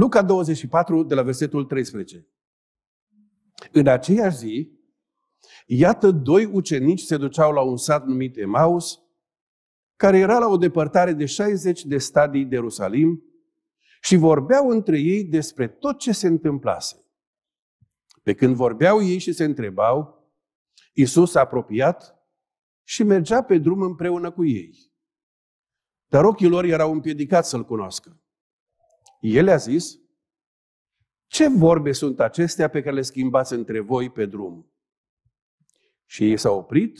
Luca 24, de la versetul 13. În aceeași zi, iată doi ucenici se duceau la un sat numit Emaus, care era la o depărtare de 60 de stadii de Ierusalim, și vorbeau între ei despre tot ce se întâmplase. Pe când vorbeau ei și se întrebau, Iisus s-a apropiat și mergea pe drum împreună cu ei. Dar ochii lor erau împiedicați să-L cunoască. El a zis, ce vorbe sunt acestea pe care le schimbați între voi pe drum? Și ei s-au oprit,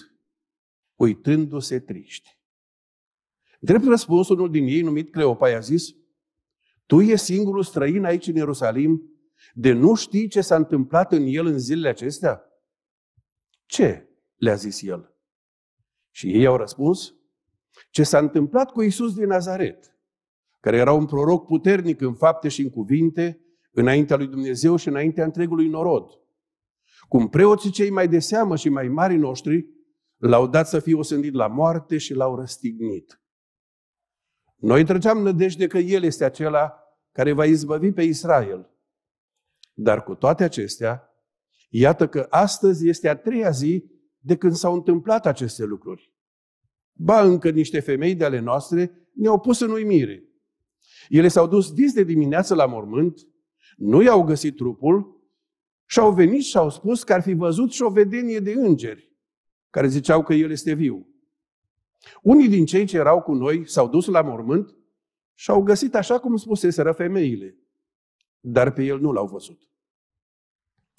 uitându-se triști. Drept răspuns, unul din ei, numit Cleopa, a zis, Tu e singurul străin aici în Ierusalim, de nu știi ce s-a întâmplat în el în zilele acestea? Ce? le-a zis el. Și ei au răspuns, ce s-a întâmplat cu Isus din Nazaret, care era un proroc puternic în fapte și în cuvinte, înaintea lui Dumnezeu și înaintea întregului norod. Cum preoții cei mai de seamă și mai mari noștri l-au dat să fie osândit la moarte și l-au răstignit. Noi trăgeam nădejde că El este acela care va izbăvi pe Israel. Dar cu toate acestea, iată că astăzi este a treia zi de când s-au întâmplat aceste lucruri. Ba încă niște femei de ale noastre ne-au pus în uimire. Ele s-au dus dis de dimineață la mormânt, nu i-au găsit trupul și au venit și au spus că ar fi văzut și o vedenie de îngeri, care ziceau că el este viu. Unii din cei ce erau cu noi s-au dus la mormânt și au găsit așa cum spuseseră femeile, dar pe el nu l-au văzut.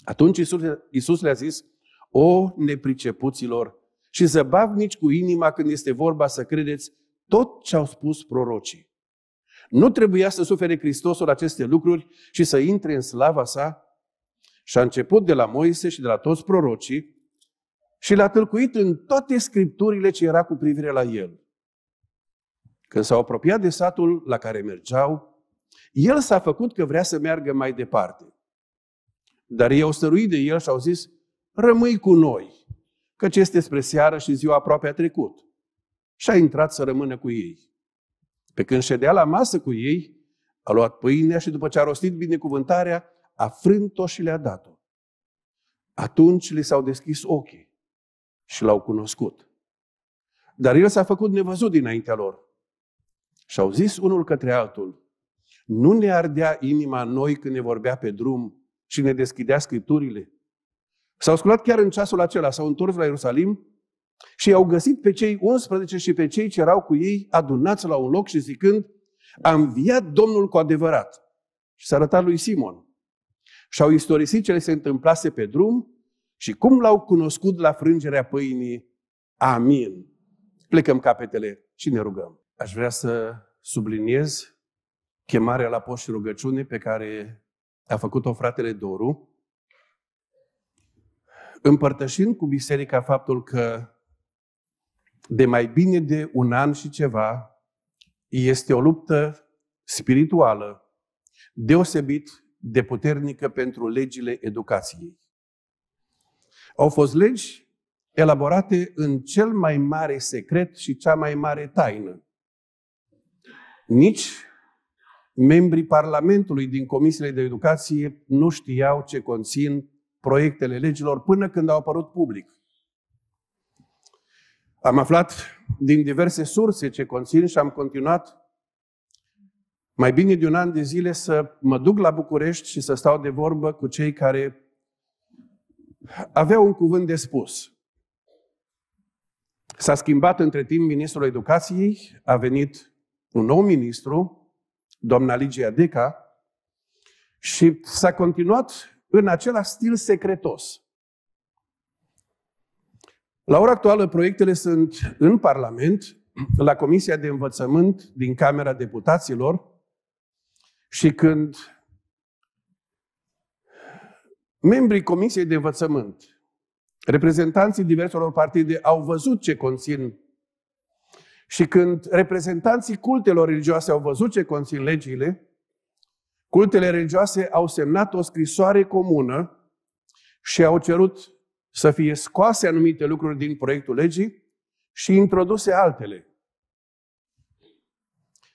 Atunci Isus, Isus le-a zis, o nepricepuților și zăbavnici cu inima când este vorba să credeți tot ce au spus prorocii. Nu trebuia să sufere Hristosul aceste lucruri și să intre în slava sa? Și a început de la Moise și de la toți prorocii și l-a tâlcuit în toate scripturile ce era cu privire la el. Când s-au apropiat de satul la care mergeau, el s-a făcut că vrea să meargă mai departe. Dar ei au stăruit de el și au zis, rămâi cu noi, căci este spre seară și ziua aproape a trecut. Și a intrat să rămână cu ei. Pe când ședea la masă cu ei, a luat pâinea și după ce a rostit binecuvântarea, a frânt-o și le-a dat-o. Atunci li s-au deschis ochii și l-au cunoscut. Dar el s-a făcut nevăzut dinaintea lor. Și au zis unul către altul, nu ne ardea inima noi când ne vorbea pe drum și ne deschidea scripturile? S-au sculat chiar în ceasul acela, s-au întors la Ierusalim și i-au găsit pe cei 11 și pe cei ce erau cu ei adunați la un loc și zicând, a înviat Domnul cu adevărat. Și s-a arătat lui Simon. Și au istorisit ce le se întâmplase pe drum și cum l-au cunoscut la frângerea pâinii. Amin. Plecăm capetele și ne rugăm. Aș vrea să subliniez chemarea la post și rugăciune pe care a făcut-o fratele Doru, împărtășind cu biserica faptul că de mai bine de un an și ceva, este o luptă spirituală deosebit de puternică pentru legile educației. Au fost legi elaborate în cel mai mare secret și cea mai mare taină. Nici membrii Parlamentului din Comisiile de Educație nu știau ce conțin proiectele legilor până când au apărut public. Am aflat din diverse surse ce conțin și am continuat mai bine de un an de zile să mă duc la București și să stau de vorbă cu cei care aveau un cuvânt de spus. S-a schimbat între timp ministrul educației, a venit un nou ministru, doamna Ligia Deca, și s-a continuat în același stil secretos. La ora actuală, proiectele sunt în Parlament, la Comisia de Învățământ din Camera Deputaților și când membrii Comisiei de Învățământ, reprezentanții diverselor partide au văzut ce conțin și când reprezentanții cultelor religioase au văzut ce conțin legile, cultele religioase au semnat o scrisoare comună și au cerut să fie scoase anumite lucruri din proiectul legii și introduse altele.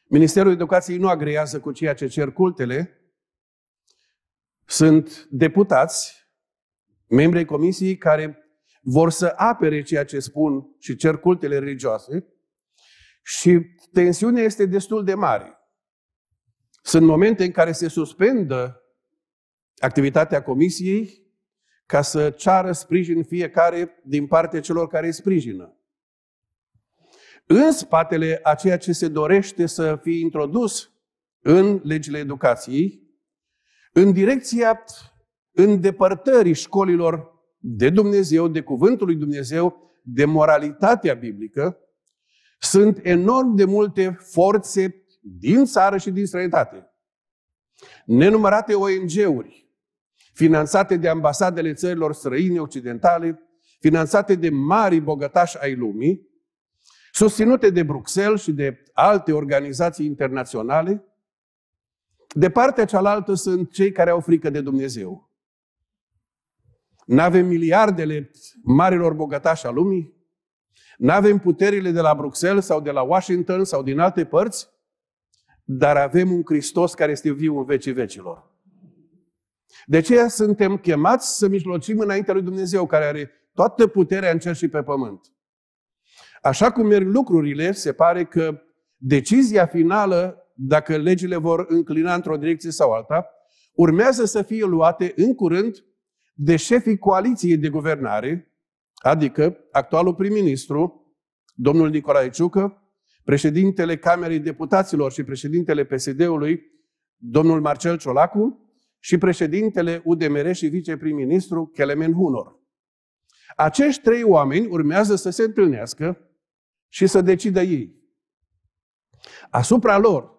Ministerul Educației nu agrează cu ceea ce cer cultele. Sunt deputați, membrii comisiei, care vor să apere ceea ce spun și cer cultele religioase și tensiunea este destul de mare. Sunt momente în care se suspendă activitatea comisiei ca să ceară sprijin fiecare din partea celor care îi sprijină. În spatele a ceea ce se dorește să fie introdus în legile educației, în direcția îndepărtării școlilor de Dumnezeu, de Cuvântul lui Dumnezeu, de moralitatea biblică, sunt enorm de multe forțe din țară și din străinătate. Nenumărate ONG-uri, finanțate de ambasadele țărilor străine occidentale, finanțate de mari bogătași ai lumii, susținute de Bruxelles și de alte organizații internaționale, de partea cealaltă sunt cei care au frică de Dumnezeu. Nu avem miliardele marilor bogătași a lumii, nu avem puterile de la Bruxelles sau de la Washington sau din alte părți, dar avem un Hristos care este viu în vecii vecilor. De aceea suntem chemați să mijlocim înaintea lui Dumnezeu, care are toată puterea în cer și pe pământ. Așa cum merg lucrurile, se pare că decizia finală, dacă legile vor înclina într-o direcție sau alta, urmează să fie luate în curând de șefii coaliției de guvernare, adică actualul prim-ministru, domnul Nicolae Ciucă, președintele Camerei Deputaților și președintele PSD-ului, domnul Marcel Ciolacu, și președintele UDMR și viceprim-ministru Kelemen Hunor. Acești trei oameni urmează să se întâlnească și să decidă ei. Asupra lor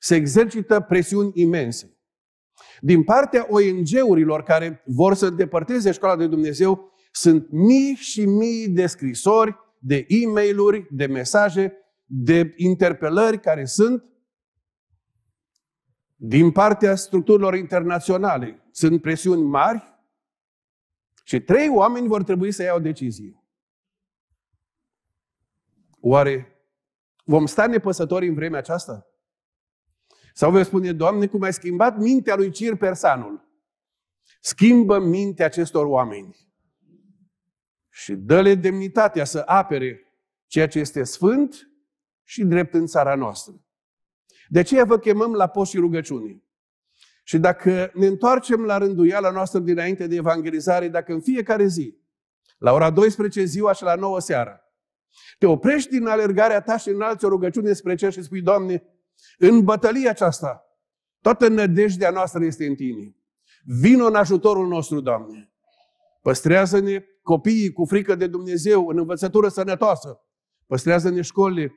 se exercită presiuni imense. Din partea ONG-urilor care vor să depărteze școala de Dumnezeu, sunt mii și mii de scrisori, de e-mail-uri, de mesaje, de interpelări care sunt din partea structurilor internaționale. Sunt presiuni mari și trei oameni vor trebui să iau o decizie. Oare vom sta nepăsători în vremea aceasta? Sau vei spune, Doamne, cum ai schimbat mintea lui Cir Persanul? Schimbă mintea acestor oameni și dă-le demnitatea să apere ceea ce este sfânt și drept în țara noastră. De aceea vă chemăm la post și rugăciune. Și dacă ne întoarcem la rânduiala noastră dinainte de evangelizare, dacă în fiecare zi, la ora 12 ziua și la 9 seara, te oprești din alergarea ta și înalți o rugăciune spre cer și spui, Doamne, în bătălia aceasta, toată nădejdea noastră este în Tine. Vino în ajutorul nostru, Doamne. Păstrează-ne copiii cu frică de Dumnezeu, în învățătură sănătoasă. Păstrează-ne școlile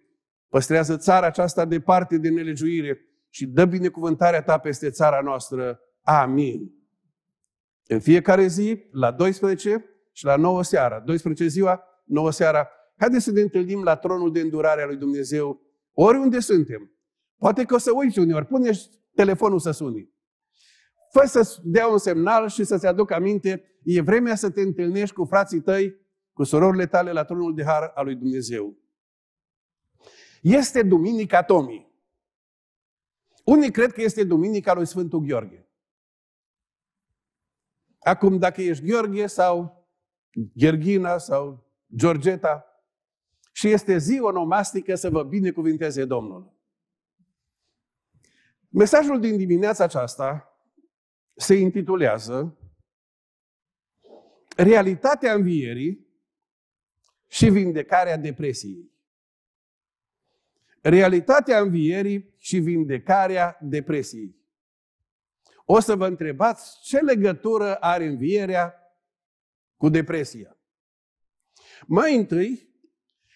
Păstrează țara aceasta departe de nelegiuire și dă binecuvântarea ta peste țara noastră. Amin. În fiecare zi, la 12 și la 9 seara, 12 ziua, 9 seara, haideți să ne întâlnim la tronul de îndurare a lui Dumnezeu, oriunde suntem. Poate că o să uiți uneori, pune telefonul să suni. Fă să dea un semnal și să-ți aducă aminte, e vremea să te întâlnești cu frații tăi, cu surorile tale la tronul de har al lui Dumnezeu. Este Duminica Tomii. Unii cred că este Duminica lui Sfântul Gheorghe. Acum, dacă ești Gheorghe sau Gherghina sau Georgeta, și este zi onomastică să vă binecuvinteze Domnul. Mesajul din dimineața aceasta se intitulează Realitatea învierii și vindecarea depresiei. Realitatea învierii și vindecarea depresiei. O să vă întrebați ce legătură are învierea cu depresia. Mai întâi,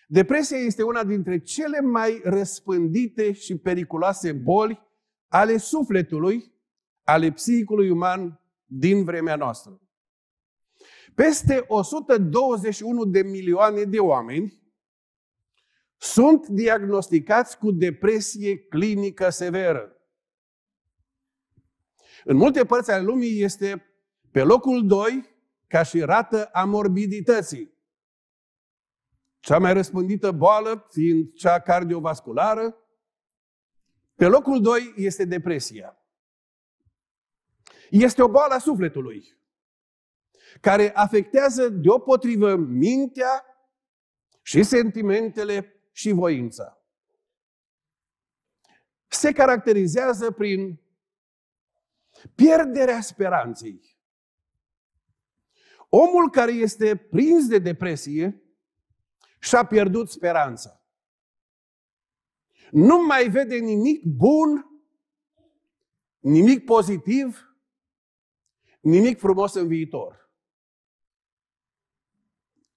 depresia este una dintre cele mai răspândite și periculoase boli ale sufletului, ale psihicului uman din vremea noastră. Peste 121 de milioane de oameni sunt diagnosticați cu depresie clinică severă. În multe părți ale lumii este pe locul 2 ca și rată a morbidității. Cea mai răspândită boală fiind cea cardiovasculară, pe locul 2 este depresia. Este o boală a sufletului, care afectează deopotrivă mintea și sentimentele și voință. Se caracterizează prin pierderea speranței. Omul care este prins de depresie și-a pierdut speranța. Nu mai vede nimic bun, nimic pozitiv, nimic frumos în viitor.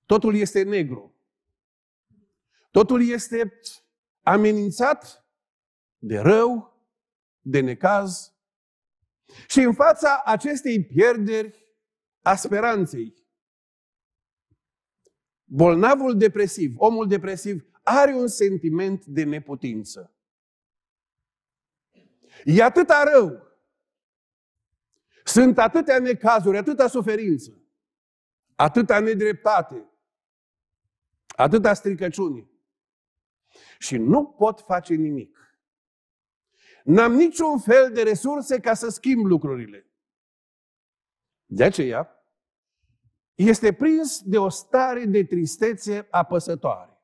Totul este negru. Totul este amenințat de rău, de necaz. Și în fața acestei pierderi a speranței, bolnavul depresiv, omul depresiv, are un sentiment de neputință. E atâta rău, sunt atâtea necazuri, atâta suferință, atâta nedreptate, atâta stricăciune și nu pot face nimic. N-am niciun fel de resurse ca să schimb lucrurile. De aceea, este prins de o stare de tristețe apăsătoare.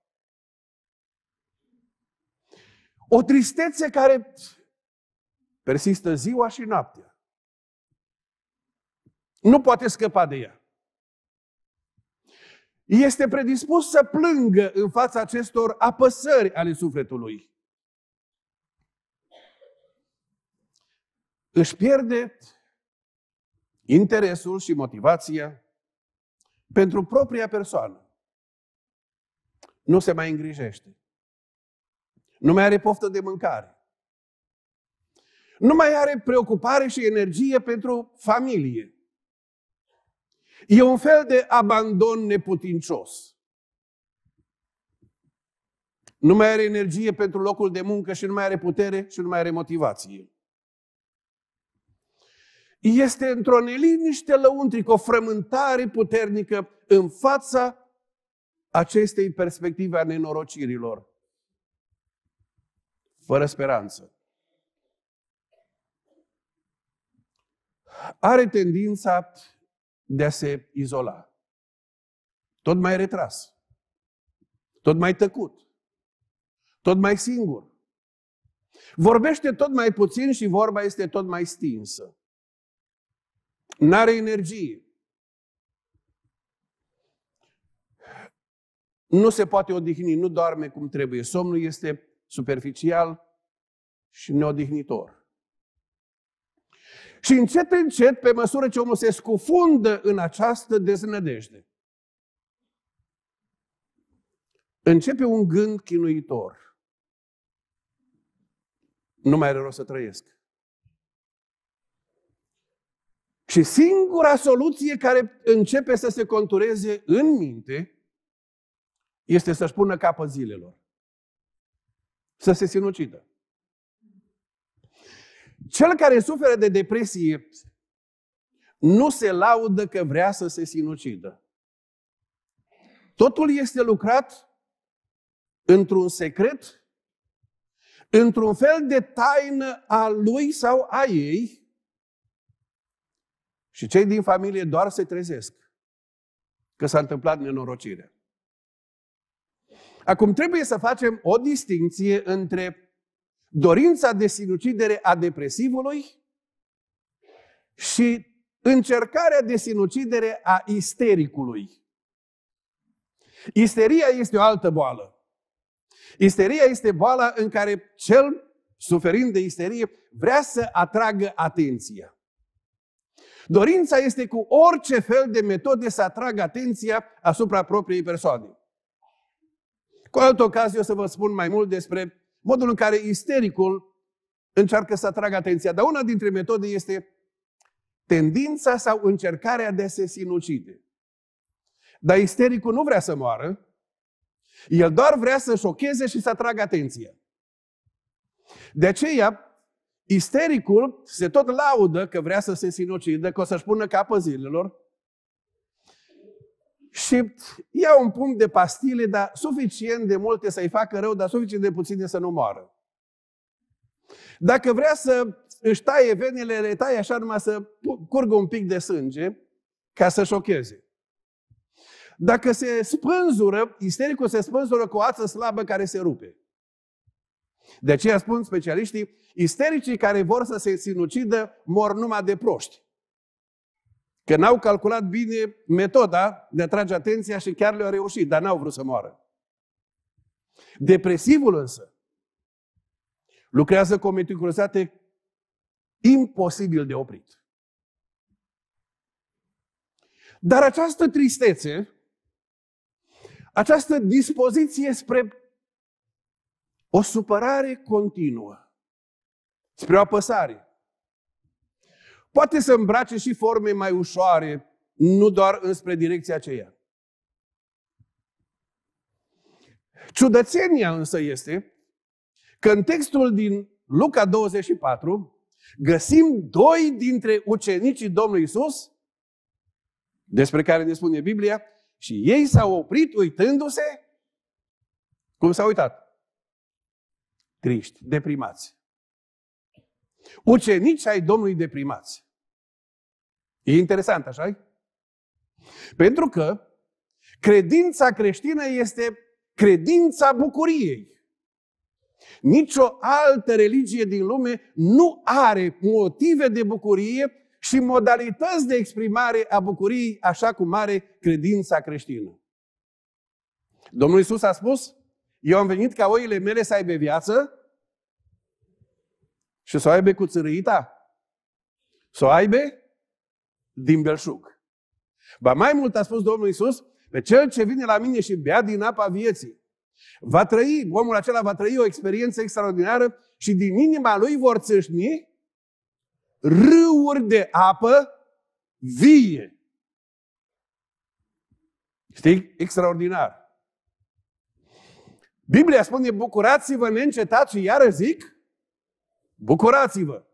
O tristețe care persistă ziua și noaptea. Nu poate scăpa de ea este predispus să plângă în fața acestor apăsări ale sufletului. Își pierde interesul și motivația pentru propria persoană. Nu se mai îngrijește. Nu mai are poftă de mâncare. Nu mai are preocupare și energie pentru familie. E un fel de abandon neputincios. Nu mai are energie pentru locul de muncă și nu mai are putere și nu mai are motivație. Este într-o neliniște lăuntrică, o frământare puternică în fața acestei perspective a nenorocirilor. Fără speranță. Are tendința de a se izola. Tot mai retras. Tot mai tăcut. Tot mai singur. Vorbește tot mai puțin și vorba este tot mai stinsă. N-are energie. Nu se poate odihni, nu doarme cum trebuie. Somnul este superficial și neodihnitor. Și încet, încet, pe măsură ce omul se scufundă în această deznădejde, începe un gând chinuitor. Nu mai are rost să trăiesc. Și singura soluție care începe să se contureze în minte este să-și pună capăt zilelor. Să se sinucidă. Cel care suferă de depresie nu se laudă că vrea să se sinucidă. Totul este lucrat într-un secret, într-un fel de taină a lui sau a ei și cei din familie doar se trezesc că s-a întâmplat nenorocirea. Acum trebuie să facem o distinție între dorința de sinucidere a depresivului și încercarea de sinucidere a istericului. Isteria este o altă boală. Isteria este boala în care cel suferind de isterie vrea să atragă atenția. Dorința este cu orice fel de metode să atragă atenția asupra propriei persoane. Cu altă ocazie o să vă spun mai mult despre modul în care istericul încearcă să atragă atenția. Dar una dintre metode este tendința sau încercarea de a se sinucide. Dar istericul nu vrea să moară, el doar vrea să șocheze și să atragă atenția. De aceea, istericul se tot laudă că vrea să se sinucidă, că o să-și pună capă zilelor, și ia un pumn de pastile, dar suficient de multe să-i facă rău, dar suficient de puține să nu moară. Dacă vrea să își taie venele, le taie așa numai să curgă un pic de sânge ca să șocheze. Dacă se spânzură, istericul se spânzură cu o ață slabă care se rupe. De aceea spun specialiștii, istericii care vor să se sinucidă mor numai de proști. Că n-au calculat bine metoda de a trage atenția și chiar le-au reușit, dar n-au vrut să moară. Depresivul însă lucrează cu o meticulozitate imposibil de oprit. Dar această tristețe, această dispoziție spre o supărare continuă, spre o apăsare, poate să îmbrace și forme mai ușoare, nu doar înspre direcția aceea. Ciudățenia însă este că în textul din Luca 24 găsim doi dintre ucenicii Domnului Isus, despre care ne spune Biblia, și ei s-au oprit uitându-se cum s-au uitat. Triști, deprimați. Ucenici ai Domnului deprimați. E interesant, așa -i? Pentru că credința creștină este credința bucuriei. Nicio altă religie din lume nu are motive de bucurie și modalități de exprimare a bucuriei așa cum are credința creștină. Domnul Isus a spus, eu am venit ca oile mele să aibă viață și să o aibă cu țărâita, să o aibă din belșug. Ba mai mult a spus Domnul Isus, pe cel ce vine la mine și bea din apa vieții, va trăi, omul acela va trăi o experiență extraordinară și din inima lui vor țâșni râuri de apă vie. Știi? Extraordinar. Biblia spune, bucurați-vă neîncetat și iară zic, bucurați-vă.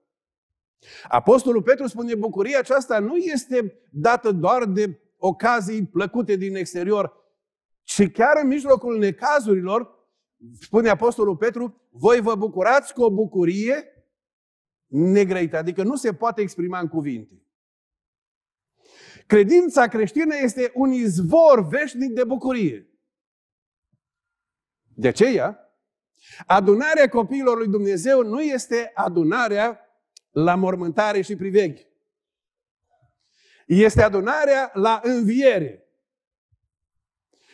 Apostolul Petru spune, bucuria aceasta nu este dată doar de ocazii plăcute din exterior, ci chiar în mijlocul necazurilor, spune Apostolul Petru, voi vă bucurați cu o bucurie negrăită, adică nu se poate exprima în cuvinte. Credința creștină este un izvor veșnic de bucurie. De aceea, adunarea copiilor lui Dumnezeu nu este adunarea la mormântare și priveghi. Este adunarea la înviere.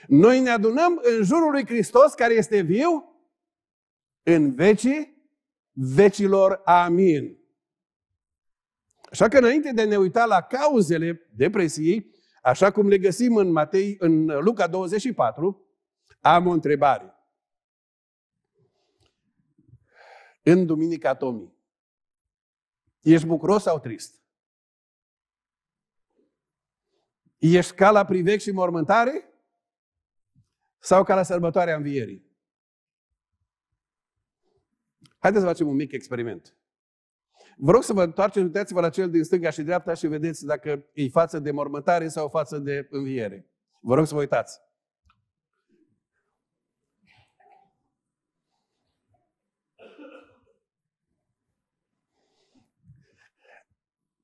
Noi ne adunăm în jurul lui Hristos care este viu în vecii vecilor. Amin. Așa că înainte de a ne uita la cauzele depresiei, așa cum le găsim în, Matei, în Luca 24, am o întrebare. În Duminica Tomii, Ești bucuros sau trist? Ești ca la privec și mormântare? Sau ca la sărbătoarea învierii? Haideți să facem un mic experiment. Vă rog să vă întoarceți, uitați-vă la cel din stânga și dreapta și vedeți dacă e față de mormântare sau față de înviere. Vă rog să vă uitați.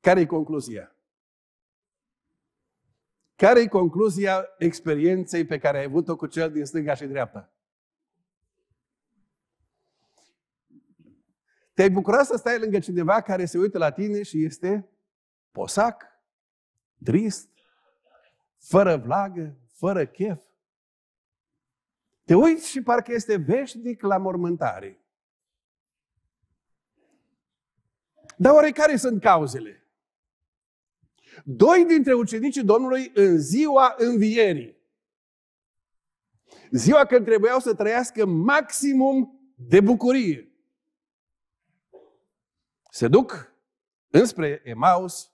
care e concluzia? care e concluzia experienței pe care ai avut-o cu cel din stânga și dreapta? Te-ai bucurat să stai lângă cineva care se uită la tine și este posac, trist, fără vlagă, fără chef? Te uiți și parcă este veșnic la mormântare. Dar oare care sunt cauzele? Doi dintre ucenicii Domnului în ziua învierii. Ziua când trebuiau să trăiască maximum de bucurie. Se duc înspre Emaus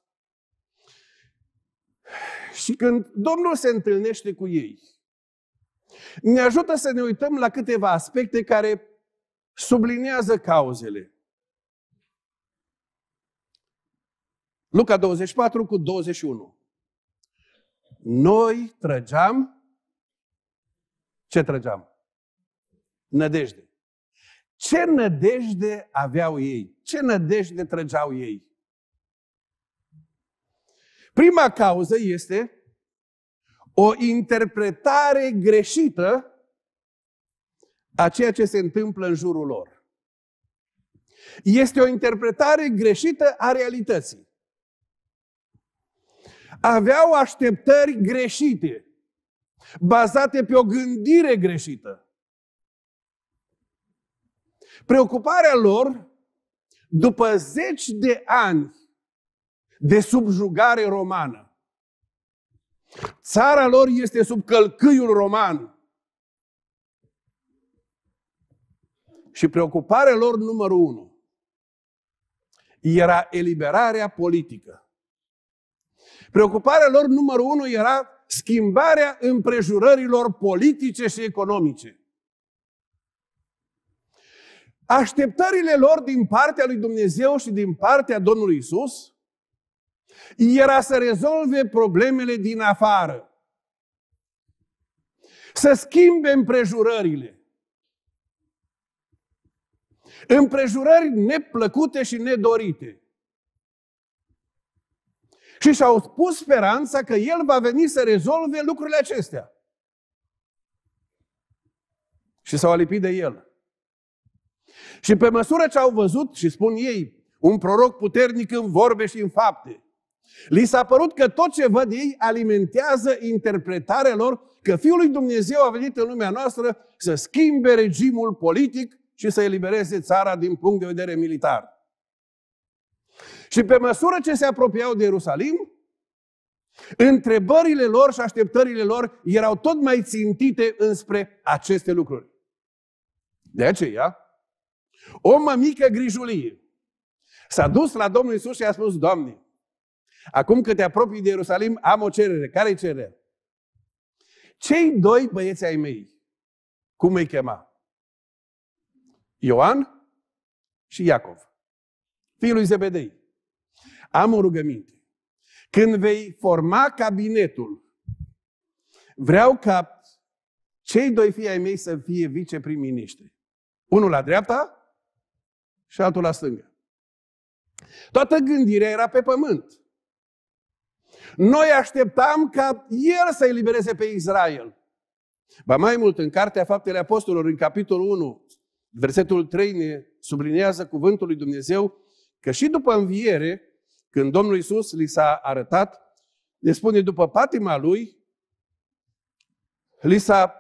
și când Domnul se întâlnește cu ei, ne ajută să ne uităm la câteva aspecte care sublinează cauzele. Luca 24 cu 21. Noi trăgeam, ce trăgeam? Nădejde. Ce nădejde aveau ei? Ce nădejde trăgeau ei? Prima cauză este o interpretare greșită a ceea ce se întâmplă în jurul lor. Este o interpretare greșită a realității aveau așteptări greșite, bazate pe o gândire greșită. Preocuparea lor, după zeci de ani de subjugare romană, țara lor este sub călcâiul roman. Și preocuparea lor numărul unu era eliberarea politică. Preocuparea lor numărul unu era schimbarea împrejurărilor politice și economice. Așteptările lor din partea lui Dumnezeu și din partea Domnului Isus era să rezolve problemele din afară. Să schimbe împrejurările. Împrejurări neplăcute și nedorite și și-au pus speranța că El va veni să rezolve lucrurile acestea. Și s-au alipit de El. Și pe măsură ce au văzut, și spun ei, un proroc puternic în vorbe și în fapte, li s-a părut că tot ce văd ei alimentează interpretarea lor că Fiul lui Dumnezeu a venit în lumea noastră să schimbe regimul politic și să elibereze țara din punct de vedere militar. Și pe măsură ce se apropiau de Ierusalim, întrebările lor și așteptările lor erau tot mai țintite înspre aceste lucruri. De aceea, o mică grijulie s-a dus la Domnul Isus și a spus, Doamne, acum că te apropii de Ierusalim, am o cerere. Care-i cerere? Cei doi băieți ai mei, cum îi chema? Ioan și Iacov fiul lui Zebedei, am o rugăminte. Când vei forma cabinetul, vreau ca cei doi fii ai mei să fie viceprim-ministri. Unul la dreapta și altul la stânga. Toată gândirea era pe pământ. Noi așteptam ca el să elibereze pe Israel. Ba mai mult, în Cartea Faptele Apostolilor, în capitolul 1, versetul 3, ne sublinează cuvântul lui Dumnezeu Că și după înviere, când Domnul Isus li s-a arătat, le spune după patima lui, li s-a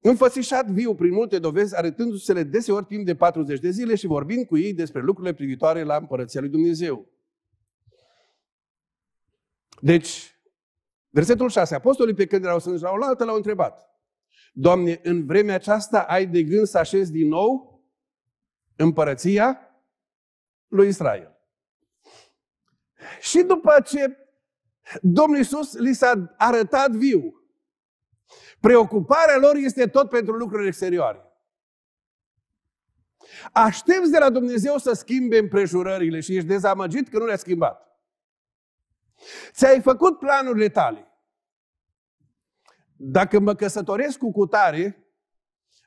înfățișat viu prin multe dovezi, arătându-se-le deseori timp de 40 de zile și vorbind cu ei despre lucrurile privitoare la împărăția lui Dumnezeu. Deci, versetul 6, apostolii pe când erau sânge la oaltă l-au întrebat, Doamne, în vremea aceasta ai de gând să așezi din nou împărăția lui Israel. Și după ce Domnul Iisus li s-a arătat viu, preocuparea lor este tot pentru lucruri exterioare. Aștepți de la Dumnezeu să schimbe împrejurările și ești dezamăgit că nu le-a schimbat. Ți-ai făcut planurile tale. Dacă mă căsătoresc cu cutare,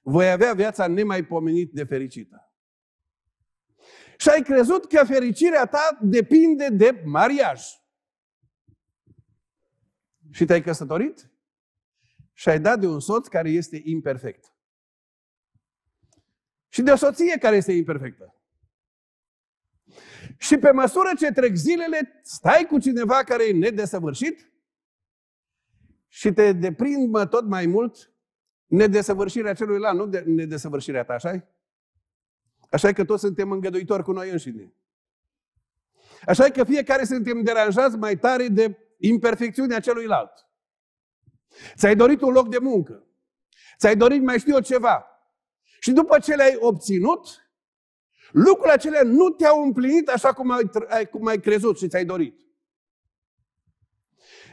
voi avea viața nemaipomenit de fericită. Și ai crezut că fericirea ta depinde de mariaj. Și te-ai căsătorit și ai dat de un soț care este imperfect. Și de o soție care este imperfectă. Și pe măsură ce trec zilele, stai cu cineva care e nedesăvârșit și te deprindă tot mai mult nedesăvârșirea celuilalt, nu de nedesăvârșirea ta, așa Așa că toți suntem îngăduitori cu noi înșine. Așa că fiecare suntem deranjați mai tare de imperfecțiunea celuilalt. Ți-ai dorit un loc de muncă. Ți-ai dorit mai știu eu ceva. Și după ce le-ai obținut, lucrurile acelea nu te-au împlinit așa cum ai, cum ai crezut și ți-ai dorit.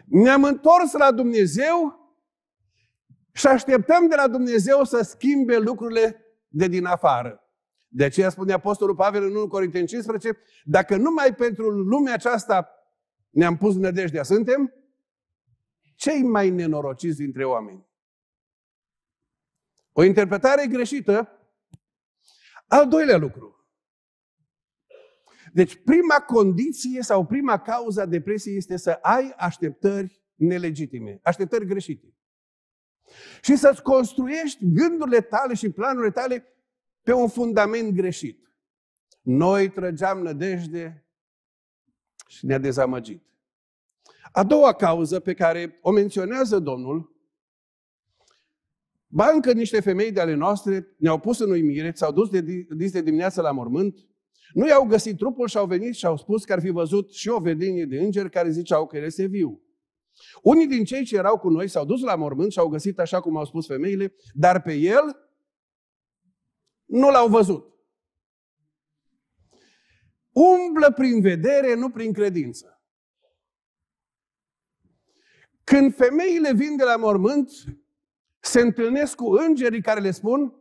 Ne-am întors la Dumnezeu și așteptăm de la Dumnezeu să schimbe lucrurile de din afară. De aceea spune Apostolul Pavel în 1 Corinteni 15, dacă numai pentru lumea aceasta ne-am pus nădejdea, suntem cei mai nenorociți dintre oameni. O interpretare greșită. Al doilea lucru. Deci prima condiție sau prima cauza depresiei este să ai așteptări nelegitime, așteptări greșite. Și să-ți construiești gândurile tale și planurile tale pe un fundament greșit. Noi trăgeam nădejde și ne-a dezamăgit. A doua cauză pe care o menționează Domnul, ba încă niște femei de ale noastre ne-au pus în uimire, s-au dus de, de dimineață la mormânt, nu i-au găsit trupul și au venit și au spus că ar fi văzut și o vedenie de îngeri care ziceau că el este viu. Unii din cei ce erau cu noi s-au dus la mormânt și au găsit așa cum au spus femeile, dar pe el nu l-au văzut. Umblă prin vedere, nu prin credință. Când femeile vin de la mormânt, se întâlnesc cu îngerii care le spun,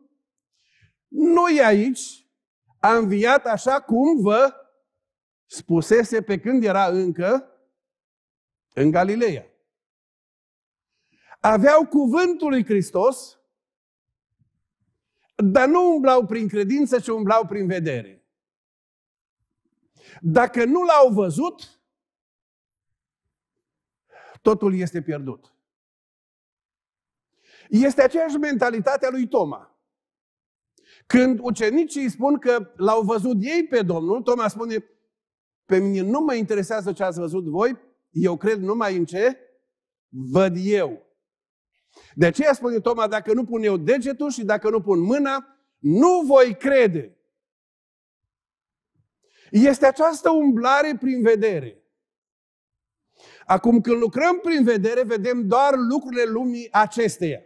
nu e aici, a înviat așa cum vă spusese pe când era încă în Galileea. Aveau cuvântul lui Hristos, dar nu umblau prin credință, ci umblau prin vedere. Dacă nu l-au văzut, totul este pierdut. Este aceeași mentalitate a lui Toma. Când ucenicii spun că l-au văzut ei pe Domnul, Toma spune, pe mine nu mă interesează ce ați văzut voi, eu cred numai în ce văd eu. De aceea spune Toma, dacă nu pun eu degetul și dacă nu pun mâna, nu voi crede. Este această umblare prin vedere. Acum când lucrăm prin vedere, vedem doar lucrurile lumii acesteia.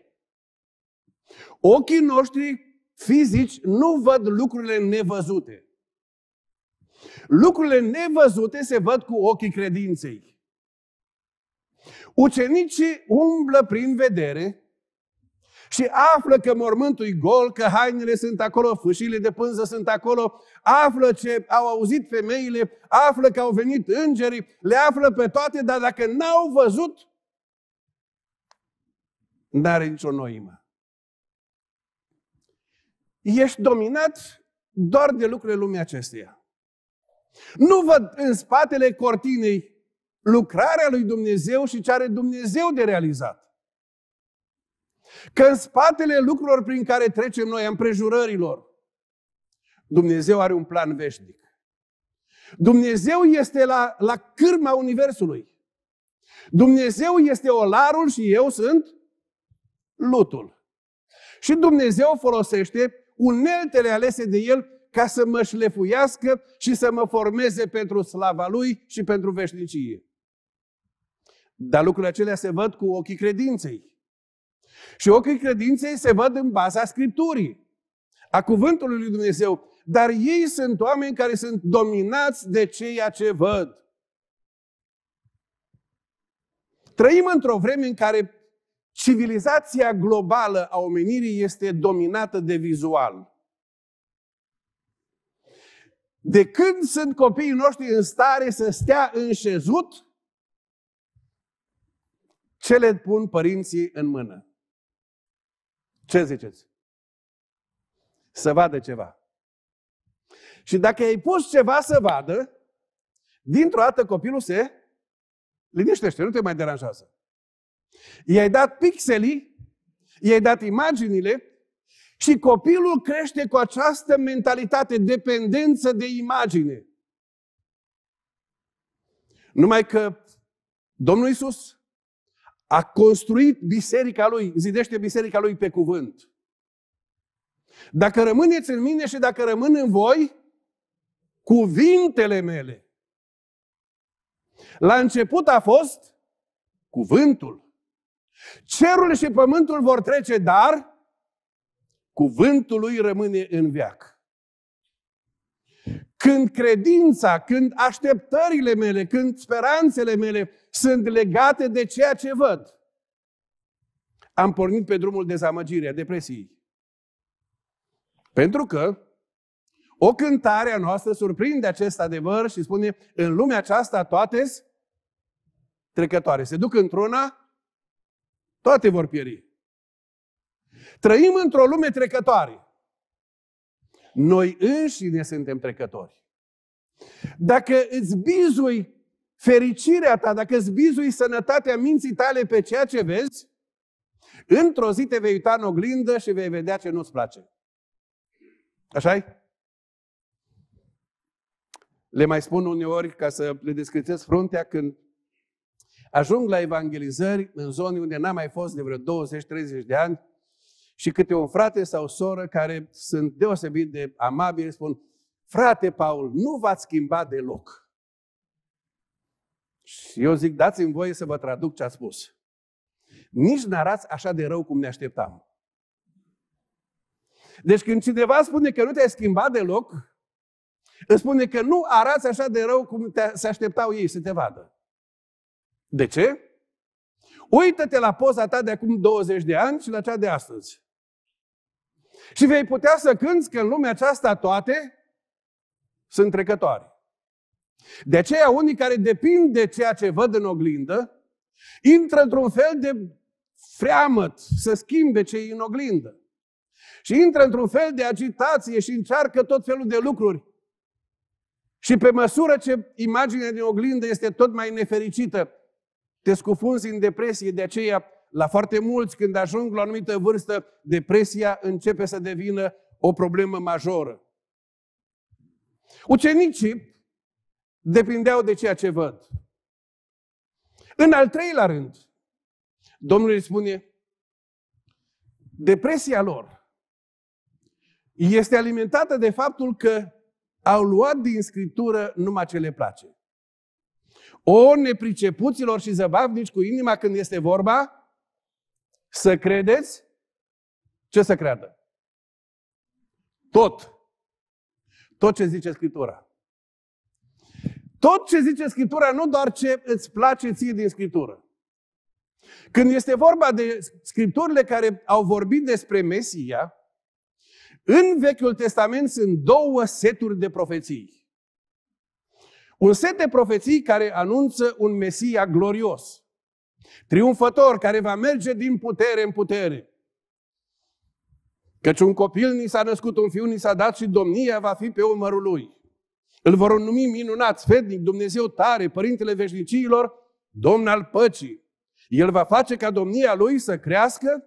Ochii noștri fizici nu văd lucrurile nevăzute. Lucrurile nevăzute se văd cu ochii credinței. Ucenicii umblă prin vedere și află că mormântul e gol, că hainele sunt acolo, fâșile de pânză sunt acolo, află ce au auzit femeile, află că au venit îngerii, le află pe toate, dar dacă n-au văzut, n-are nicio noimă. Ești dominat doar de lucrurile lumii acesteia. Nu văd în spatele cortinei lucrarea lui Dumnezeu și ce are Dumnezeu de realizat. Că în spatele lucrurilor prin care trecem noi, împrejurărilor, Dumnezeu are un plan veșnic. Dumnezeu este la, la cârma Universului. Dumnezeu este olarul și eu sunt lutul. Și Dumnezeu folosește uneltele alese de El ca să mă șlefuiască și să mă formeze pentru slava Lui și pentru veșnicie. Dar lucrurile acelea se văd cu ochii credinței. Și ochii credinței se văd în baza Scripturii, a cuvântului lui Dumnezeu. Dar ei sunt oameni care sunt dominați de ceea ce văd. Trăim într-o vreme în care civilizația globală a omenirii este dominată de vizual. De când sunt copiii noștri în stare să stea înșezut. Ce le pun părinții în mână? Ce ziceți? Să vadă ceva. Și dacă ai pus ceva să vadă, dintr-o dată copilul se liniștește, nu te mai deranjează. I-ai dat pixelii, i-ai dat imaginile și copilul crește cu această mentalitate, dependență de imagine. Numai că Domnul Isus a construit biserica lui, zidește biserica lui pe cuvânt. Dacă rămâneți în mine și dacă rămân în voi, cuvintele mele. La început a fost cuvântul. Cerul și pământul vor trece, dar cuvântul lui rămâne în veac. Când credința, când așteptările mele, când speranțele mele sunt legate de ceea ce văd. Am pornit pe drumul dezamăgirii, a depresiei. Pentru că o cântare a noastră surprinde acest adevăr și spune în lumea aceasta toate trecătoare. Se duc într-una, toate vor pieri. Trăim într-o lume trecătoare. Noi înșine ne suntem trecători. Dacă îți bizui fericirea ta, dacă îți bizui sănătatea minții tale pe ceea ce vezi, într-o zi te vei uita în oglindă și vei vedea ce nu-ți place. așa -i? Le mai spun uneori, ca să le descrițez fruntea, când ajung la evangelizări în zone unde n-am mai fost de vreo 20-30 de ani și câte un frate sau soră care sunt deosebit de amabili spun, frate Paul, nu v-ați schimbat deloc. Și eu zic, dați-mi voie să vă traduc ce a spus. Nici n-arați așa de rău cum ne așteptam. Deci când cineva spune că nu te-ai schimbat deloc, îți spune că nu arați așa de rău cum te, se așteptau ei să te vadă. De ce? Uită-te la poza ta de acum 20 de ani și la cea de astăzi. Și vei putea să cânți că în lumea aceasta toate sunt trecătoare. De aceea, unii care depind de ceea ce văd în oglindă, intră într-un fel de freamăt să schimbe ce e în oglindă. Și intră într-un fel de agitație și încearcă tot felul de lucruri. Și pe măsură ce imaginea din oglindă este tot mai nefericită, te scufunzi în depresie, de aceea la foarte mulți, când ajung la o anumită vârstă, depresia începe să devină o problemă majoră. Ucenicii depindeau de ceea ce văd. În al treilea rând, Domnul îi spune, depresia lor este alimentată de faptul că au luat din Scriptură numai ce le place. O, nepricepuților și zăbavnici cu inima când este vorba, să credeți ce să creadă. Tot. Tot ce zice Scriptura. Tot ce zice Scriptura, nu doar ce îți place ție din Scriptură. Când este vorba de scripturile care au vorbit despre Mesia, în Vechiul Testament sunt două seturi de profeții. Un set de profeții care anunță un Mesia glorios, triumfător, care va merge din putere în putere. Căci un copil ni s-a născut, un fiu ni s-a dat și domnia va fi pe umărul lui. Îl vor numi minunat, sfetnic, Dumnezeu tare, Părintele Veșnicilor, Domn al păcii. El va face ca domnia lui să crească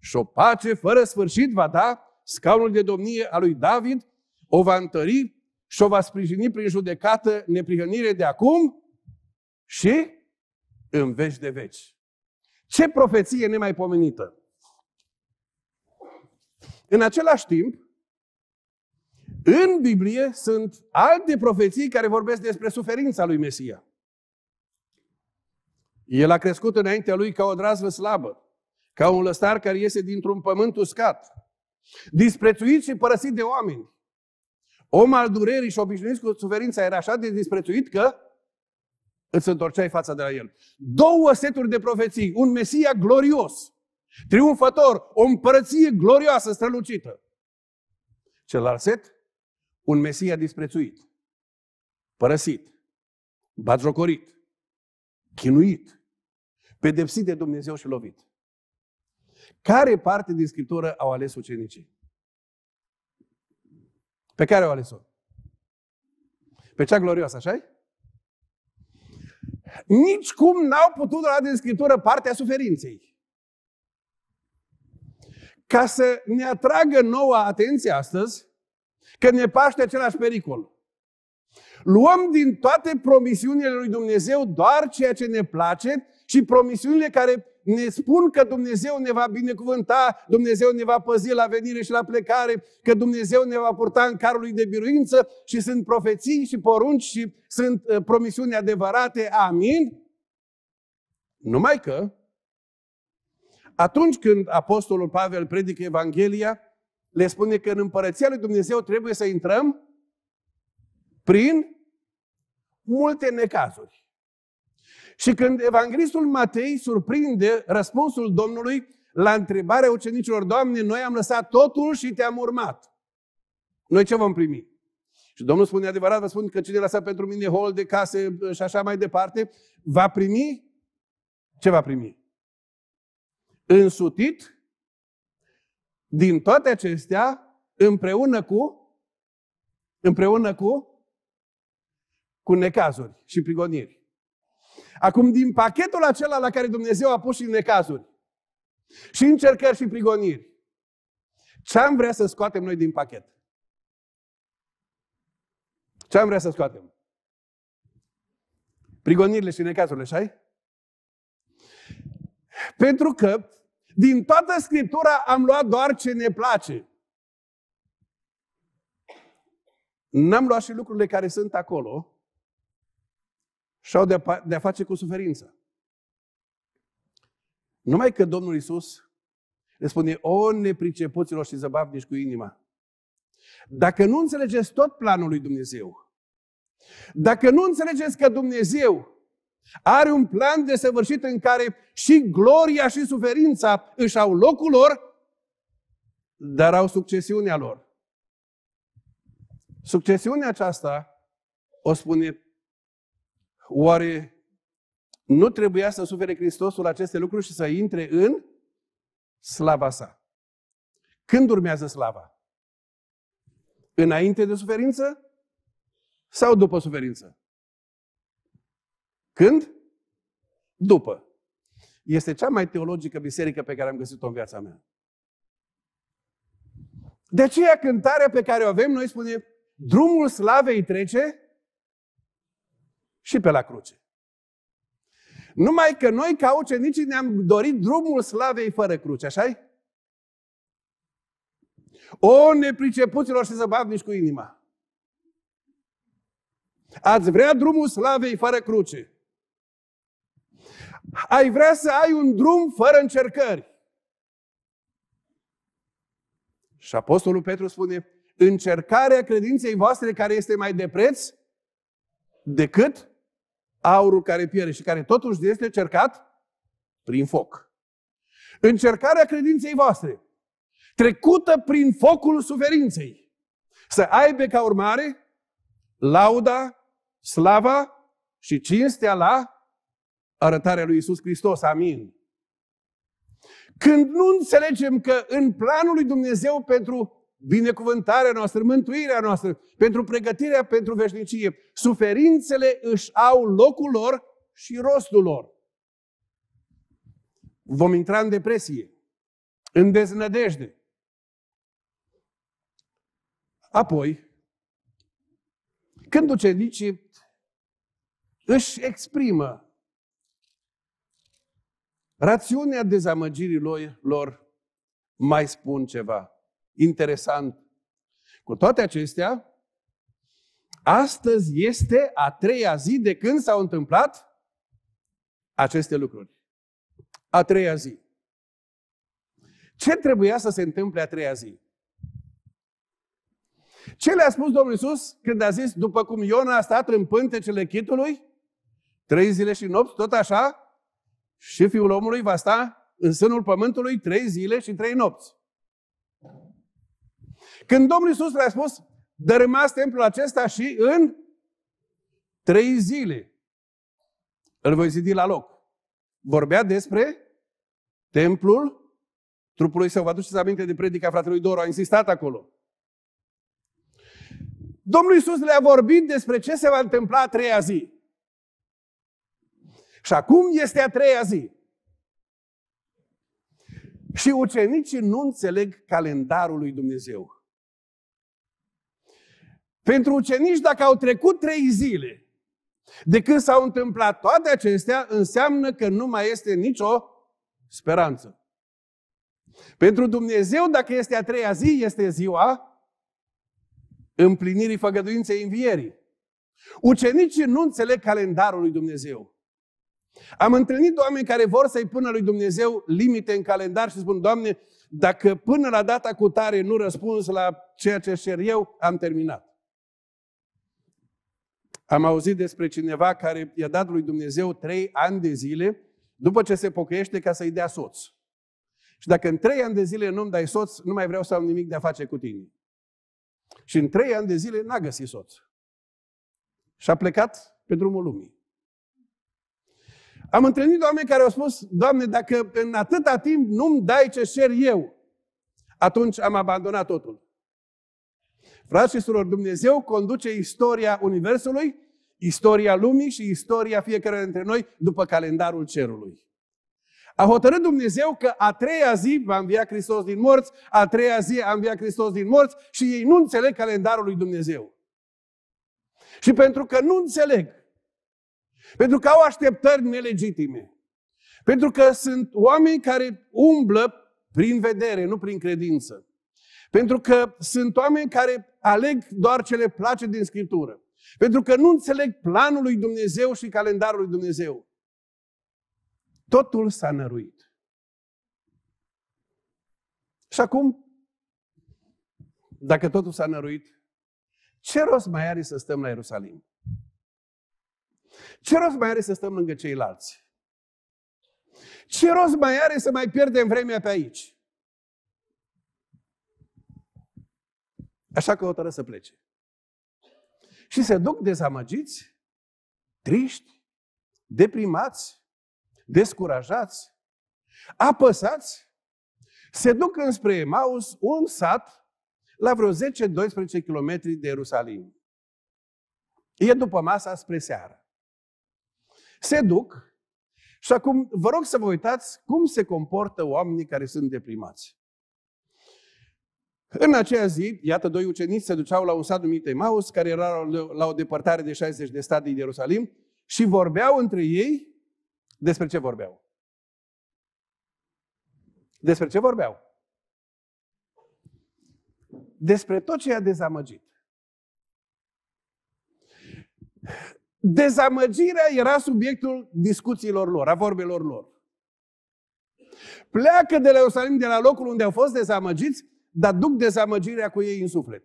și o pace fără sfârșit va da, scaunul de domnie a lui David o va întări și o va sprijini prin judecată neprihănire de acum și în veci de veci. Ce profeție nemaipomenită! În același timp, în Biblie sunt alte profeții care vorbesc despre suferința lui Mesia. El a crescut înaintea lui ca o drazvă slabă, ca un lăstar care iese dintr-un pământ uscat, disprețuit și părăsit de oameni. Om al durerii și obișnuit cu suferința era așa de disprețuit că îți întorceai fața de la el. Două seturi de profeții, un Mesia glorios, triumfător, o împărăție glorioasă, strălucită. Celălalt set, un Mesia disprețuit, părăsit, batjocorit, chinuit, pedepsit de Dumnezeu și lovit. Care parte din Scriptură au ales ucenicii? Pe care au ales-o? Pe cea glorioasă, așa -i? Nici cum n-au putut lua din Scriptură partea suferinței. Ca să ne atragă nouă atenție astăzi, Că ne Paște, același pericol. Luăm din toate promisiunile lui Dumnezeu doar ceea ce ne place și promisiunile care ne spun că Dumnezeu ne va binecuvânta, Dumnezeu ne va păzi la venire și la plecare, că Dumnezeu ne va purta în carul lui de biruință și sunt profeții și porunci și sunt uh, promisiuni adevărate. Amin? Numai că atunci când Apostolul Pavel predică Evanghelia, le spune că în împărăția lui Dumnezeu trebuie să intrăm prin multe necazuri. Și când evanghelistul Matei surprinde răspunsul Domnului la întrebarea ucenicilor, Doamne, noi am lăsat totul și te-am urmat. Noi ce vom primi? Și Domnul spune adevărat, vă spun că cine lăsa pentru mine hol de case și așa mai departe, va primi ce va primi? Însutit din toate acestea, împreună cu, împreună cu, cu necazuri și prigoniri. Acum, din pachetul acela la care Dumnezeu a pus și necazuri, și încercări și prigoniri, ce am vrea să scoatem noi din pachet? Ce am vrea să scoatem? Prigonirile și necazurile, așa Pentru că din toată Scriptura am luat doar ce ne place. N-am luat și lucrurile care sunt acolo și au de-a, face cu suferința. Numai că Domnul Isus le spune, o nepricepuților și zăbavnici cu inima, dacă nu înțelegeți tot planul lui Dumnezeu, dacă nu înțelegeți că Dumnezeu are un plan de săvârșit în care și gloria și suferința își au locul lor, dar au succesiunea lor. Succesiunea aceasta, o spune, oare nu trebuia să sufere Hristosul aceste lucruri și să intre în slava sa? Când urmează slava? Înainte de suferință sau după suferință? Când? După. Este cea mai teologică biserică pe care am găsit-o în viața mea. De aceea cântarea pe care o avem, noi spune: drumul slavei trece și pe la cruce. Numai că noi, ca ucenicii, ne-am dorit drumul slavei fără cruce, așa O, nepricepuților și zăbavnici cu inima! Ați vrea drumul slavei fără cruce ai vrea să ai un drum fără încercări. Și Apostolul Petru spune, încercarea credinței voastre care este mai de preț decât aurul care pierde și care totuși este cercat prin foc. Încercarea credinței voastre, trecută prin focul suferinței, să aibă ca urmare lauda, slava și cinstea la arătarea lui Isus Hristos. Amin. Când nu înțelegem că în planul lui Dumnezeu pentru binecuvântarea noastră, mântuirea noastră, pentru pregătirea pentru veșnicie, suferințele își au locul lor și rostul lor. Vom intra în depresie, în deznădejde. Apoi, când ucenicii își exprimă Rațiunea dezamăgirii lor mai spun ceva. Interesant. Cu toate acestea, astăzi este a treia zi de când s-au întâmplat aceste lucruri. A treia zi. Ce trebuia să se întâmple a treia zi? Ce le-a spus Domnul Iisus când a zis, după cum Iona a stat în pântecele chitului, trei zile și nopți, tot așa, și Fiul omului va sta în sânul pământului trei zile și trei nopți. Când Domnul Iisus le-a spus, dărâmați templul acesta și în trei zile îl voi zidi la loc. Vorbea despre templul trupului său. Vă aduceți aminte de predica fratelui Doru, a insistat acolo. Domnul Iisus le-a vorbit despre ce se va întâmpla a treia zi. Și acum este a treia zi. Și ucenicii nu înțeleg calendarul lui Dumnezeu. Pentru ucenici, dacă au trecut trei zile de când s-au întâmplat toate acestea, înseamnă că nu mai este nicio speranță. Pentru Dumnezeu, dacă este a treia zi, este ziua împlinirii făgăduinței învierii. Ucenicii nu înțeleg calendarul lui Dumnezeu. Am întâlnit oameni care vor să-i pună lui Dumnezeu limite în calendar și spun, Doamne, dacă până la data cu tare nu răspuns la ceea ce cer eu, am terminat. Am auzit despre cineva care i-a dat lui Dumnezeu trei ani de zile după ce se pocăiește ca să-i dea soț. Și dacă în trei ani de zile nu-mi dai soț, nu mai vreau să am nimic de a face cu tine. Și în trei ani de zile n-a găsit soț. Și a plecat pe drumul lumii. Am întâlnit oameni care au spus, Doamne, dacă în atâta timp nu-mi dai ce cer eu, atunci am abandonat totul. Frați și surori, Dumnezeu conduce istoria Universului, istoria lumii și istoria fiecare dintre noi după calendarul cerului. A hotărât Dumnezeu că a treia zi va învia Hristos din morți, a treia zi a învia Hristos din morți și ei nu înțeleg calendarul lui Dumnezeu. Și pentru că nu înțeleg, pentru că au așteptări nelegitime. Pentru că sunt oameni care umblă prin vedere, nu prin credință. Pentru că sunt oameni care aleg doar ce le place din Scriptură. Pentru că nu înțeleg planul lui Dumnezeu și calendarul lui Dumnezeu. Totul s-a năruit. Și acum, dacă totul s-a năruit, ce rost mai are să stăm la Ierusalim? Ce rost mai are să stăm lângă ceilalți? Ce rost mai are să mai pierdem vremea pe aici? Așa că hotără să plece. Și se duc dezamăgiți, triști, deprimați, descurajați, apăsați, se duc înspre Maus, un sat, la vreo 10-12 km de Ierusalim. E după masa spre seară. Se duc și acum vă rog să vă uitați cum se comportă oamenii care sunt deprimați. În aceea zi, iată, doi ucenici se duceau la un sat numit Emaus, care era la o depărtare de 60 de stadii de Ierusalim, și vorbeau între ei despre ce vorbeau. Despre ce vorbeau? Despre tot ce i-a dezamăgit. Dezamăgirea era subiectul discuțiilor lor, a vorbelor lor. Pleacă de la Ierusalim, de la locul unde au fost dezamăgiți, dar duc dezamăgirea cu ei în suflet.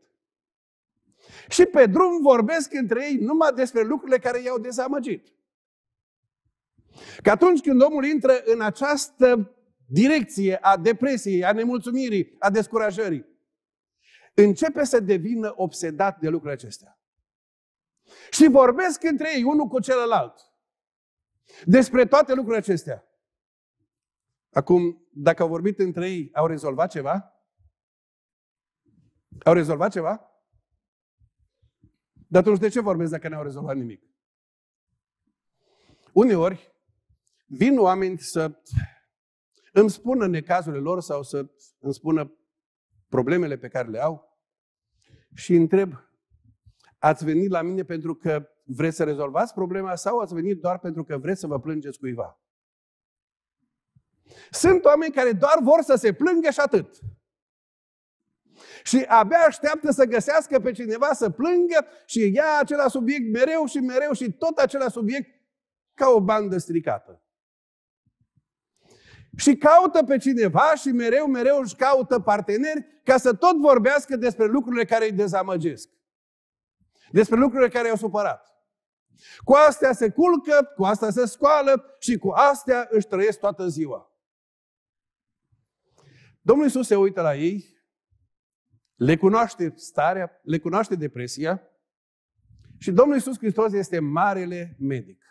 Și pe drum vorbesc între ei numai despre lucrurile care i-au dezamăgit. Că atunci când omul intră în această direcție a depresiei, a nemulțumirii, a descurajării, începe să devină obsedat de lucrurile acestea. Și vorbesc între ei, unul cu celălalt. Despre toate lucrurile acestea. Acum, dacă au vorbit între ei, au rezolvat ceva? Au rezolvat ceva? Dar atunci de ce vorbesc dacă n-au rezolvat nimic? Uneori, vin oameni să îmi spună necazurile lor sau să îmi spună problemele pe care le au și întreb, Ați venit la mine pentru că vreți să rezolvați problema sau ați venit doar pentru că vreți să vă plângeți cuiva? Sunt oameni care doar vor să se plângă și atât. Și abia așteaptă să găsească pe cineva să plângă și ia acela subiect mereu și mereu și tot acela subiect ca o bandă stricată. Și caută pe cineva și mereu, mereu își caută parteneri ca să tot vorbească despre lucrurile care îi dezamăgesc despre lucrurile care i-au supărat. Cu astea se culcă, cu astea se scoală și cu astea își trăiesc toată ziua. Domnul Iisus se uită la ei, le cunoaște starea, le cunoaște depresia și Domnul Iisus Hristos este marele medic.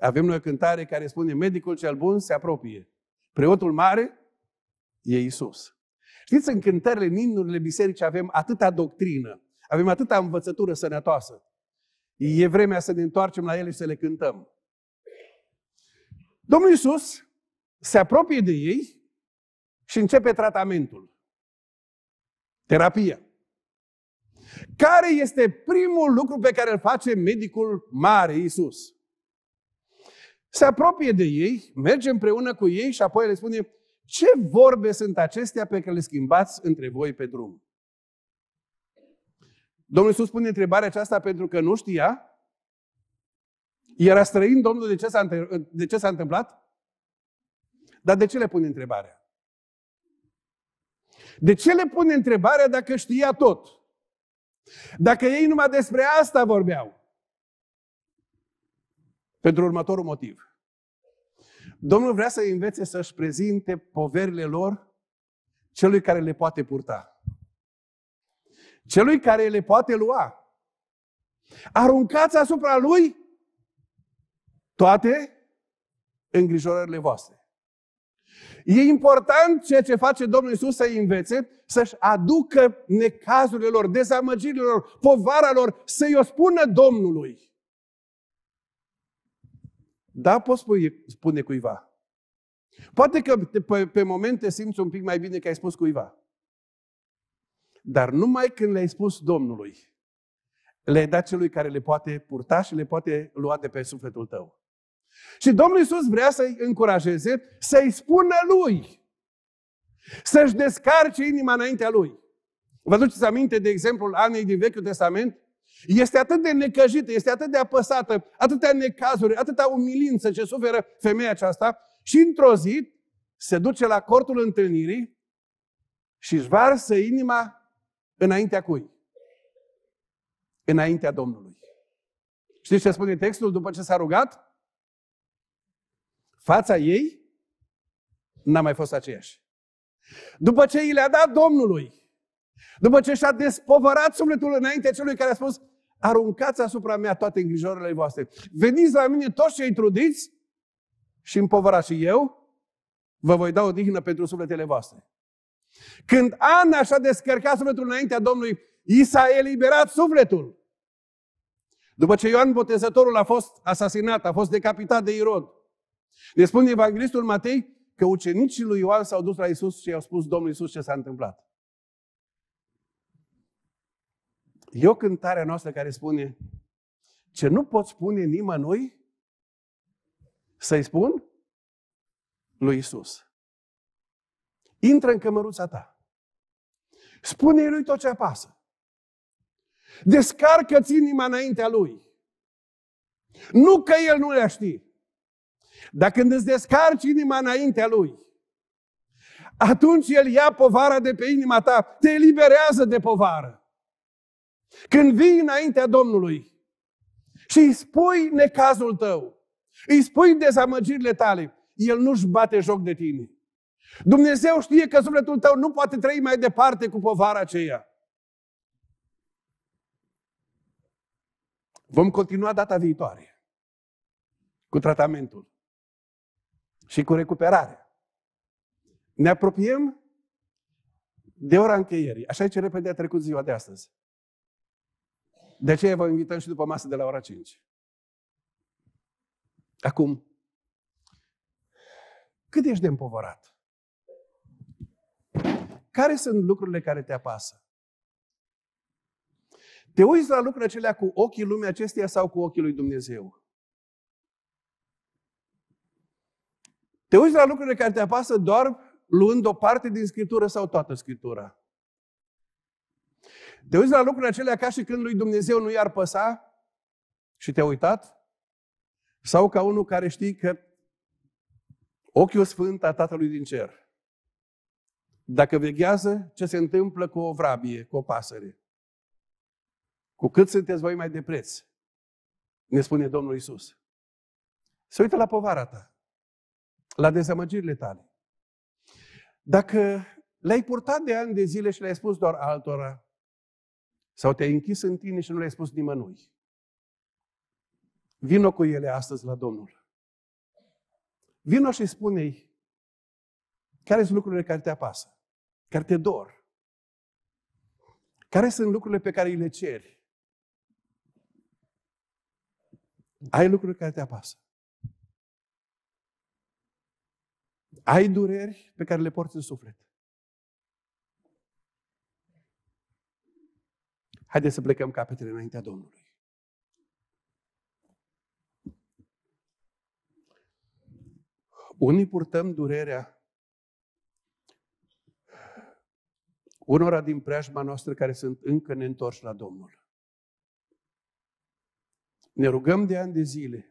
Avem noi o cântare care spune medicul cel bun se apropie. Preotul mare e Iisus. Știți, în cântările, în imnurile bisericii avem atâta doctrină, avem atâta învățătură sănătoasă. E vremea să ne întoarcem la ele și să le cântăm. Domnul Iisus se apropie de ei și începe tratamentul. Terapia. Care este primul lucru pe care îl face medicul mare, Iisus? Se apropie de ei, merge împreună cu ei și apoi le spune ce vorbe sunt acestea pe care le schimbați între voi pe drum? Domnul Iisus pune întrebarea aceasta pentru că nu știa. Era străin Domnul de ce s-a, de ce s-a întâmplat? Dar de ce le pune întrebarea? De ce le pune întrebarea dacă știa tot? Dacă ei numai despre asta vorbeau. Pentru următorul motiv. Domnul vrea să învețe să-și prezinte poverile lor celui care le poate purta celui care le poate lua. Aruncați asupra lui toate îngrijorările voastre. E important ceea ce face Domnul Isus să-i învețe, să-și aducă necazurile lor, dezamăgirile lor, povara lor, să-i o spună Domnului. Da, poți spune, spune cuiva. Poate că pe, pe moment te simți un pic mai bine că ai spus cuiva. Dar numai când le-ai spus Domnului, le-ai dat celui care le poate purta și le poate lua de pe sufletul tău. Și Domnul Iisus vrea să-i încurajeze să-i spună lui, să-și descarce inima înaintea lui. Vă duceți aminte de exemplul Anei din Vechiul Testament? Este atât de necăjită, este atât de apăsată, atâtea necazuri, atâta umilință ce suferă femeia aceasta și într-o zi se duce la cortul întâlnirii și își varsă inima Înaintea cui? Înaintea Domnului. Știți ce spune textul după ce s-a rugat? Fața ei n-a mai fost aceeași. După ce i le-a dat Domnului, după ce și-a despovărat sufletul înaintea celui care a spus, aruncați asupra mea toate îngrijorările voastre. Veniți la mine toți cei trudiți și împovărați și eu vă voi da o dihnă pentru sufletele voastre. Când Ana și-a descărcat sufletul înaintea Domnului, i s-a eliberat sufletul. După ce Ioan Botezătorul a fost asasinat, a fost decapitat de Irod, ne spune Evanghelistul Matei că ucenicii lui Ioan s-au dus la Isus și i-au spus Domnul Isus ce s-a întâmplat. E o cântare noastră care spune ce nu pot spune nimănui să-i spun lui Isus. Intră în cămăruța ta. Spune lui tot ce apasă. Descarcă-ți inima înaintea lui. Nu că el nu le știe. Dar când îți descarci inima înaintea lui, atunci el ia povara de pe inima ta, te eliberează de povară. Când vii înaintea Domnului și îi spui necazul tău, îi spui dezamăgirile tale, el nu-și bate joc de tine. Dumnezeu știe că sufletul tău nu poate trăi mai departe cu povara aceea. Vom continua data viitoare cu tratamentul și cu recuperarea. Ne apropiem de ora încheierii. Așa e ce repede a trecut ziua de astăzi. De aceea vă invităm și după masă de la ora 5. Acum, cât ești de împovărat? Care sunt lucrurile care te apasă? Te uiți la lucrurile acelea cu ochii lumii acesteia sau cu ochii lui Dumnezeu? Te uiți la lucrurile care te apasă doar luând o parte din Scriptură sau toată Scriptura? Te uiți la lucrurile acelea ca și când lui Dumnezeu nu i-ar păsa și te a uitat? Sau ca unul care știi că ochiul sfânt a Tatălui din cer dacă veghează ce se întâmplă cu o vrabie, cu o pasăre. Cu cât sunteți voi mai de preț, ne spune Domnul Isus. Se uită la povara ta, la dezamăgirile tale. Dacă le-ai purtat de ani de zile și le-ai spus doar altora, sau te-ai închis în tine și nu le-ai spus nimănui, vino cu ele astăzi la Domnul. Vino și spune-i care sunt lucrurile care te apasă care te dor? Care sunt lucrurile pe care îi le ceri? Ai lucruri care te apasă. Ai dureri pe care le porți în suflet. Haideți să plecăm capetele înaintea Domnului. Unii purtăm durerea unora din preajma noastră care sunt încă neîntorși la Domnul. Ne rugăm de ani de zile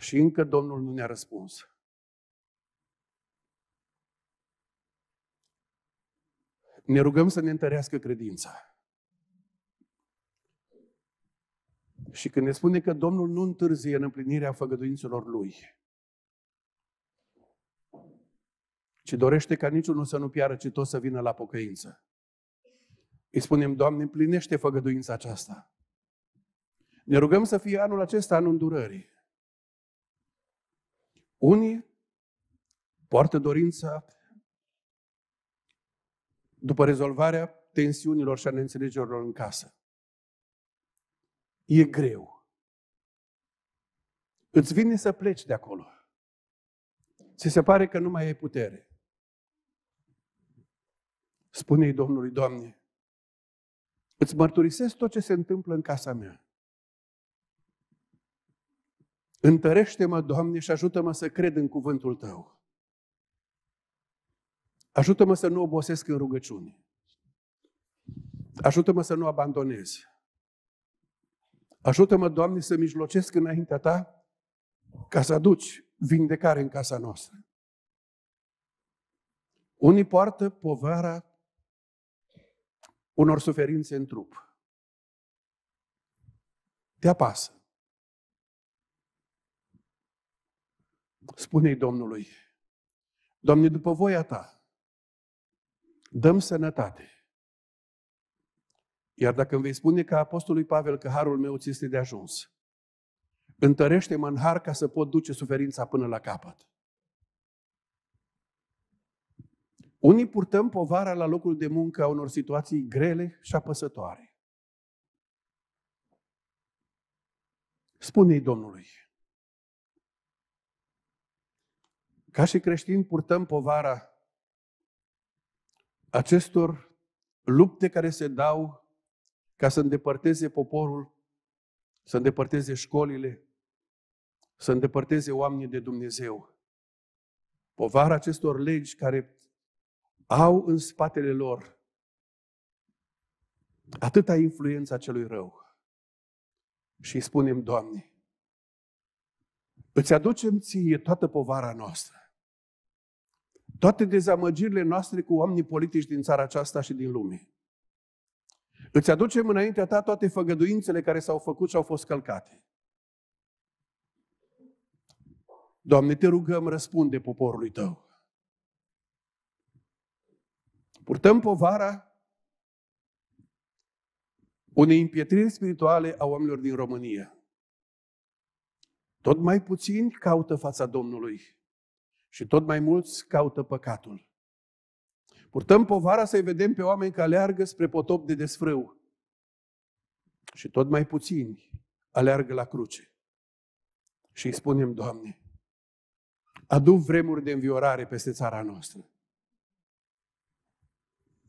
și încă Domnul nu ne-a răspuns. Ne rugăm să ne întărească credința. Și când ne spune că Domnul nu întârzie în împlinirea făgăduințelor Lui, ci dorește ca niciunul să nu piară, ci tot să vină la pocăință. Îi spunem, Doamne, împlinește făgăduința aceasta. Ne rugăm să fie anul acesta anul îndurării. Unii poartă dorința după rezolvarea tensiunilor și a neînțelegerilor în casă. E greu. Îți vine să pleci de acolo. Ți se pare că nu mai ai putere spune-i Domnului, Doamne, îți mărturisesc tot ce se întâmplă în casa mea. Întărește-mă, Doamne, și ajută-mă să cred în cuvântul Tău. Ajută-mă să nu obosesc în rugăciune. Ajută-mă să nu abandonez. Ajută-mă, Doamne, să mijlocesc înaintea Ta ca să aduci vindecare în casa noastră. Unii poartă povara unor suferințe în trup. Te apasă. Spune-i Domnului, Doamne, după voia Ta, dăm sănătate. Iar dacă îmi vei spune ca Apostolului Pavel că harul meu ți este de ajuns, întărește-mă în har ca să pot duce suferința până la capăt. Unii purtăm povara la locul de muncă a unor situații grele și apăsătoare. Spune-i Domnului, ca și creștini purtăm povara acestor lupte care se dau ca să îndepărteze poporul, să îndepărteze școlile, să îndepărteze oamenii de Dumnezeu. Povara acestor legi care au în spatele lor atâta influența celui rău. Și îi spunem, Doamne, îți aducem ție toată povara noastră, toate dezamăgirile noastre cu oamenii politici din țara aceasta și din lume. Îți aducem înaintea ta toate făgăduințele care s-au făcut și au fost călcate. Doamne, te rugăm, răspunde poporului tău. Purtăm povara unei împietriri spirituale a oamenilor din România. Tot mai puțini caută fața Domnului și tot mai mulți caută păcatul. Purtăm povara să-i vedem pe oameni care aleargă spre potop de desfrâu și tot mai puțini aleargă la cruce. Și îi spunem, Doamne, adu vremuri de înviorare peste țara noastră.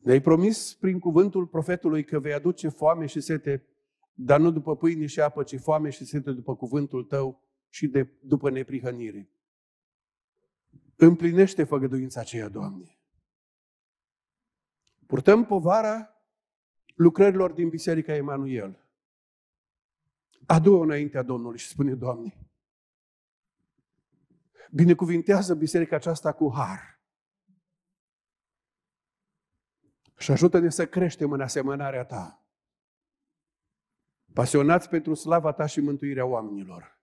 Ne-ai promis prin cuvântul profetului că vei aduce foame și sete, dar nu după pâine și apă, ci foame și sete după cuvântul tău și de, după neprihănire. Împlinește făgăduința aceea, Doamne. Purtăm povara lucrărilor din Biserica Emanuel. Adu-o înaintea Domnului și spune, Doamne, binecuvintează biserica aceasta cu har. Și ajută-ne să creștem în asemănarea ta. Pasionați pentru slava ta și mântuirea oamenilor.